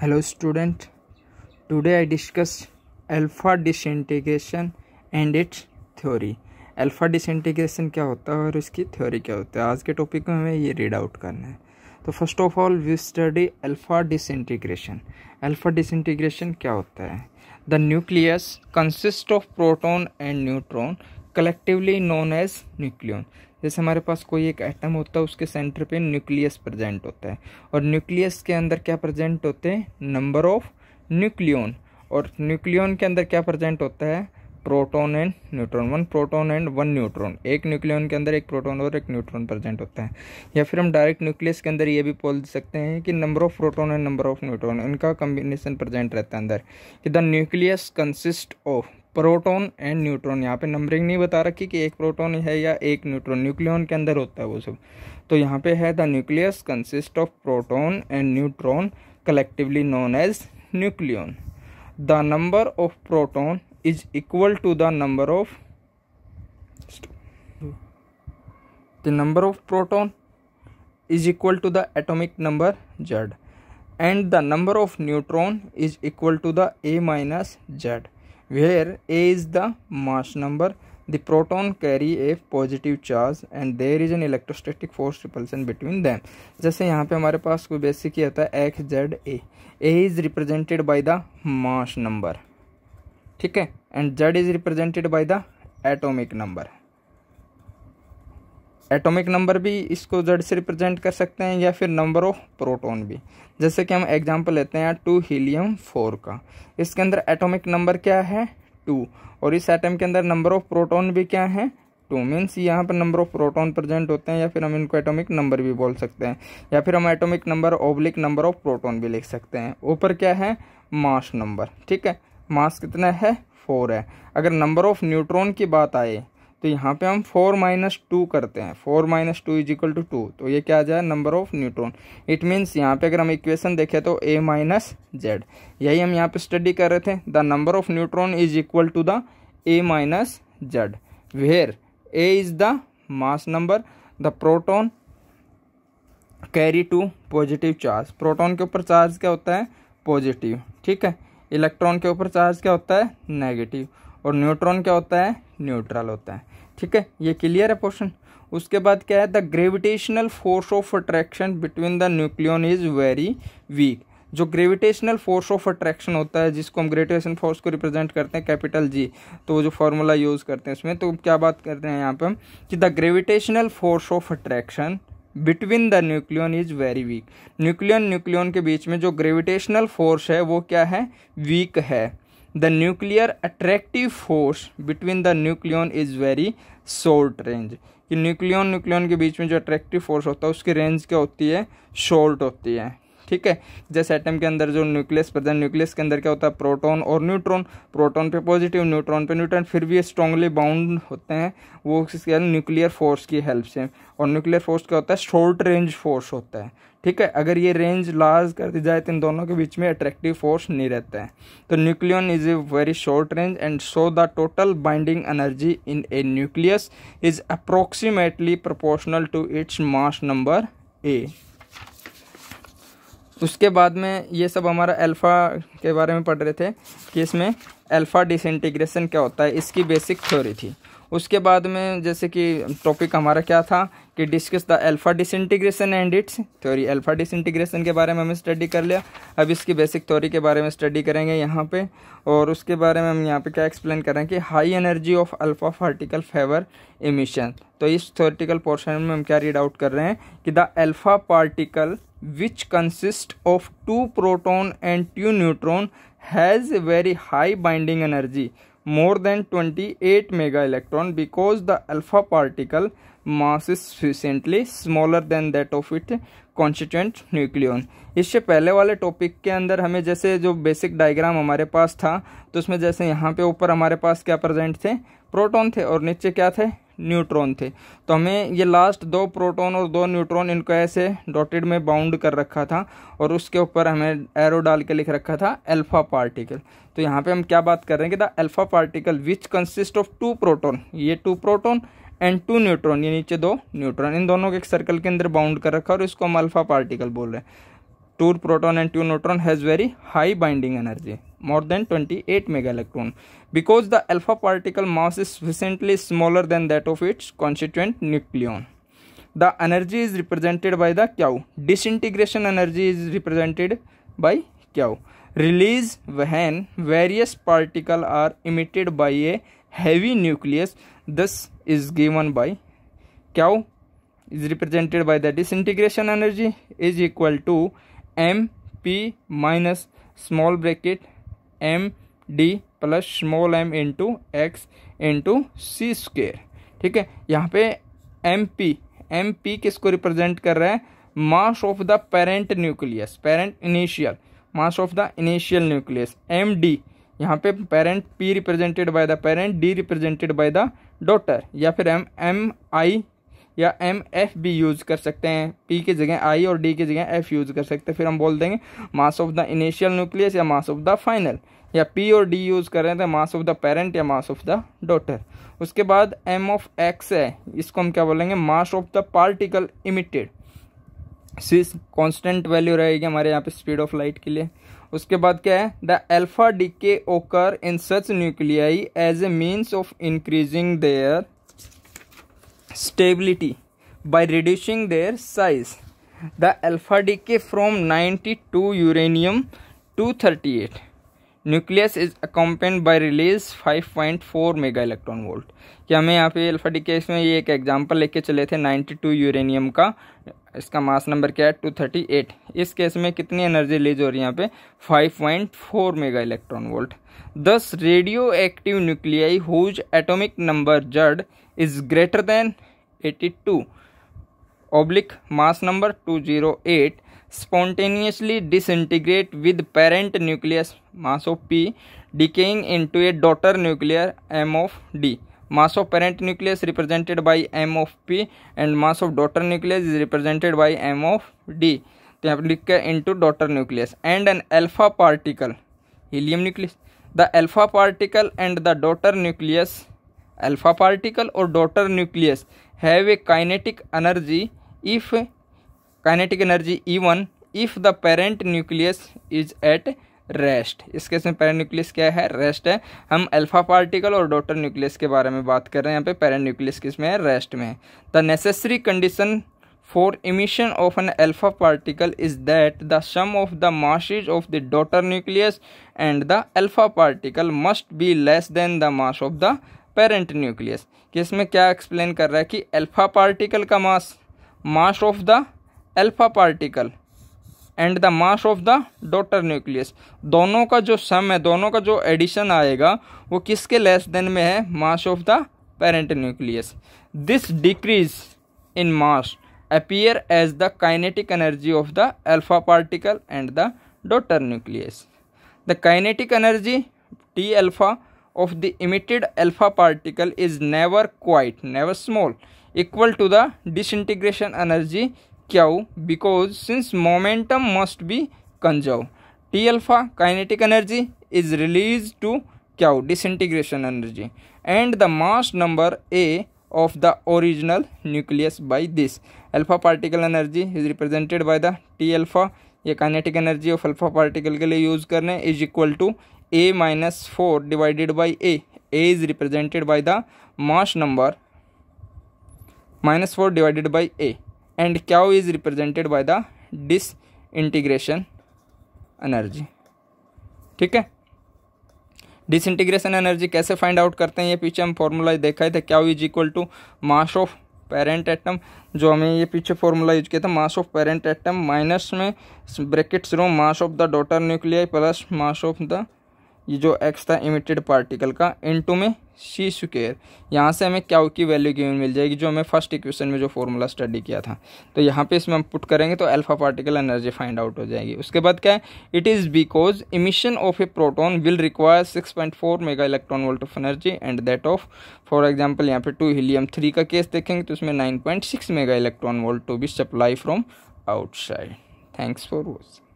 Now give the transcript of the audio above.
Hello student today I discuss alpha disintegration and its theory alpha disintegration क्या होता है और इसकी थ्योरी क्या होती है आज के टॉपिक में हमें ये रीड आउट करना है तो first of all we study alpha disintegration alpha disintegration क्या होता है the nucleus consist of proton and neutron collectively known as nucleon जैसे हमारे पास कोई एक एटम होता है उसके सेंटर पे न्यूक्लियस प्रेजेंट होता है और न्यूक्लियस के अंदर क्या प्रेजेंट होते हैं नंबर ऑफ न्यूक्लियन और न्यूक्लियन के अंदर क्या प्रेजेंट होता है proton and neutron one proton and one neutron एक न्यूक्लियन के अंदर एक प्रोटॉन और एक न्यूट्रॉन प्रेजेंट होता है या फिर हम डायरेक्ट न्यूक्लियस के अंदर ये भी बोल सकते हैं कि number of proton and number of neutron इनका कॉम्बिनेशन प्रेजेंट रहता है अंदर कि the nucleus consist of proton and neutron यहाँ पे नंबरिंग नहीं बता रखी कि एक प्रोटॉन है या एक न्यूट्रॉन न्यूक्लियन के अंदर होता है वो सब तो यहाँ पे है the nucleus consist of proton and neutron collectively known as nucleon the number of proton is equal to the number of the number of proton is equal to the atomic number Z and the number of neutron is equal to the A minus Z where a is the mass number the proton carry a positive charge and there is an electrostatic force repulsion between them जैसे यहाँ पे हमारे पास कोई basic ही आता है X Z A A is represented by the mass number ठीक है and Z is represented by the atomic number atomic number भी इसको जड़ से रिप्रेजेंट कर सकते हैं या फिर नंबर ऑफ प्रोटॉन भी जैसे कि हम एग्जांपल लेते हैं टू हीलियम फोर का इसके अंदर एटॉमिक नंबर क्या है टू और इस एटम के अंदर नंबर ऑफ प्रोटॉन भी क्या है टू मीन्स यहाँ पर नंबर ऑफ प्रोटॉन प्रेजेंट होते हैं या फिर हम इनको एटॉमिक नंबर भी बोल सकते हैं या फिर हम atomic number oblique number of proton भी लिख सकते हैं ऊपर क्या है मास नंबर ठीक है मास कितना है फोर है अगर नंबर ऑफ न्यूट्रॉन की बात आए तो यहाँ पे हम फोर माइनस टू करते हैं four minus two is equal to two तो ये क्या आ जाए number of neutron it means यहाँ पे अगर हम इक्वेशन देखें तो ए माइनस जेड यही हम यहाँ पे स्टडी कर रहे थे the number of neutron is equal to the A minus Z where A is the mass number the proton carry two positive charge proton के ऊपर चार्ज क्या होता है पॉजिटिव ठीक है इलेक्ट्रॉन के ऊपर चार्ज क्या होता है नेगेटिव और न्यूट्रॉन क्या होता है न्यूट्रल होता है ठीक है ये क्लियर है पोर्शन उसके बाद क्या है the gravitational force of attraction between the nucleon is very weak जो ग्रेविटेशनल फोर्स ऑफ अट्रैक्शन होता है जिसको हम ग्रेविटेशन फोर्स को रिप्रेजेंट करते हैं कैपिटल जी तो वो जो फॉर्मूला यूज़ करते हैं उसमें तो क्या बात कर रहे हैं यहाँ पर हम कि the gravitational force of attraction between the nucleon is very weak nucleon nucleon के बीच में जो ग्रेविटेशनल फोर्स है वो क्या है वीक है the nuclear attractive force between the nucleon is very short range कि न्यूक्लियन न्यूक्लियन के बीच में जो अट्रैक्टिव फोर्स होता है उसकी रेंज क्या होती है शॉर्ट होती है ठीक है जैसे एटम के अंदर जो न्यूक्लियस प्रेजेंट न्यूक्लियस के अंदर क्या होता है प्रोटोन और न्यूट्रॉन प्रोटोन पे पॉजिटिव न्यूट्रॉन पे न्यूट्रॉन फिर भी स्ट्रांगली बाउंड होते हैं वो इसके न्यूक्लियर फोर्स की हेल्प से और न्यूक्लियर फोर्स क्या होता है शॉर्ट रेंज फोर्स होता है ठीक है अगर ये रेंज लार्ज कर दी जाए तो इन दोनों के बीच में अट्रैक्टिव फोर्स नहीं रहता है तो nucleon is a very short range and so the total binding energy in a nucleus is approximately proportional to its mass number A उसके बाद में ये सब हमारा अल्फ़ा के बारे में पढ़ रहे थे कि इसमें अल्फ़ा डिसइंटीग्रेशन क्या होता है इसकी बेसिक थ्योरी थी उसके बाद में जैसे कि टॉपिक हमारा क्या था कि discuss the alpha disintegration and its theory alpha disintegration के बारे में हमें स्टडी कर लिया अब इसकी बेसिक थ्योरी के बारे में स्टडी करेंगे यहाँ पे और उसके बारे में हम यहाँ पे क्या एक्सप्लेन करें कि high energy of alpha particle favour emission तो इस थ्योरेटिकल पोर्शन में हम क्या रीड आउट कर रहे हैं कि the alpha particle which consist of two proton and two neutron has very high binding energy more than twenty eight mega electron because the alpha particle mass is recently smaller than that of it constituent nucleon इससे पहले वाले topic के अंदर हमें जैसे जो basic diagram हमारे पास था तो उसमें जैसे यहाँ पे ऊपर हमारे पास क्या प्रजेंट थे प्रोटोन थे और नीचे क्या थे न्यूट्रॉन थे तो हमें ये लास्ट दो प्रोटॉन और दो न्यूट्रॉन इनको ऐसे डॉटेड में बाउंड कर रखा था और उसके ऊपर हमें एरो डाल के लिख रखा था अल्फ़ा पार्टिकल तो यहाँ पे हम क्या बात कर रहे हैं कि the alpha particle which consist of two proton ये two proton and two neutron ये नीचे दो न्यूट्रॉन इन दोनों के एक सर्कल के अंदर बाउंड कर रखा और इसको हम अल्फ़ा पार्टिकल बोल रहे हैं two proton and two neutron has very high binding energy more than 28 mega electron because the alpha particle mass is sufficiently smaller than that of its constituent nucleon the energy is represented by the q disintegration energy is represented by q release when various particles are emitted by a heavy nucleus this is given by q is represented by the disintegration energy is equal to mp minus small bracket M D plus small M into X into C square ठीक है यहाँ पे M P M P किस को represent कर रहा है mass of the parent nucleus parent initial mass of the initial nucleus M D यहाँ पे parent P represented by the parent D represented by the daughter या फिर एम एम आई या एम एफ भी यूज़ कर सकते हैं पी की जगह आई और डी की जगह एफ यूज़ कर सकते हैं फिर हम बोल देंगे mass of the initial nucleus या मास ऑफ द फाइनल या पी और डी यूज़ कर रहे हैं तो मास ऑफ द पेरेंट या मास ऑफ द डॉटर उसके बाद एम ऑफ एक्स है इसको हम क्या बोलेंगे mass of the particle emitted this constant value रहेगी हमारे यहाँ पे स्पीड ऑफ लाइट के लिए उसके बाद क्या है the alpha decay occur in such nuclei as a means of increasing their stability by reducing their size. The alpha decay from 92 uranium 38. Nucleus is accompanied by release 5.4 mega electron volt कि हमें यहाँ पे alpha D के इसमें ये एक example लेके चले थे 92 यूरेनियम का इसका मास नंबर क्या है 238 इस केस में कितनी एनर्जी रिलीज हो रही है यहाँ पे 5.4 मेगा इलेक्ट्रॉन वोल्ट दस radio active nuclei whose atomic number Z is greater than 82 oblique mass number 208 spontaneously disintegrate with parent nucleus mass of P decaying into a daughter nucleus M of D. Mass of parent nucleus represented by M of P and mass of daughter nucleus is represented by M of D. तो यहाँ पर लिख के into daughter nucleus and the alpha particle, helium nucleus the alpha alpha particle और daughter nucleus have a kinetic energy if kinetic energy E one if the parent nucleus is at rest इसके इसमें parent nucleus क्या है rest है हम alpha particle और daughter nucleus के बारे में बात कर रहे हैं यहाँ पे पेरेंट न्यूक्लियस किस में है रेस्ट में है the necessary condition for emission of an alpha particle is that the sum of the masses of the daughter nucleus and the alpha particle must be less than the mass of the parent nucleus कि इसमें क्या explain कर रहा है कि alpha particle का mass mass of the alpha particle and the mass of the daughter nucleus दोनों का जो सम है दोनों का जो एडिशन आएगा वो किसके लेस देन में है mass of the parent nucleus this decrease in mass appear as the kinetic energy of the alpha particle and the daughter nucleus the kinetic energy T alpha of the emitted alpha particle is never quite never small equal to the disintegration energy q because since momentum must be conserved t alpha kinetic energy is released to q disintegration energy and the mass number a of the original nucleus by this alpha particle energy is represented by the t alpha ये kinetic energy of alpha particle के लिए use कर रहे हैं is equal to A minus four divided by A A is represented by the mass number minus four divided by A and क्या is represented by the disintegration energy ठीक है disintegration energy कैसे find out करते हैं ये पीछे हम formula देखा है क्या is equal to mass of parent atom जो हमें ये पीछे फॉर्मूला यूज किया था mass of parent atom minus में ब्रैकेट्स रूम mass of the daughter nuclear plus mass of the ये जो एक्स था इमिटेड पार्टिकल का इन टू में सी स्क्र यहाँ से हमें क्या की वैल्यू गिवन मिल जाएगी जो हमें फर्स्ट इक्वेशन में जो फॉर्मूला स्टडी किया था तो यहाँ पे इसमें हम पुट करेंगे तो alpha particle energy find out हो जाएगी उसके बाद क्या है it is because emission of a proton will require 6.4 mega electron volt of energy and that of for example यहाँ पे टू हीलियम थ्री का केस देखेंगे तो उसमें six mega electron volt to be supply from outside thanks for watching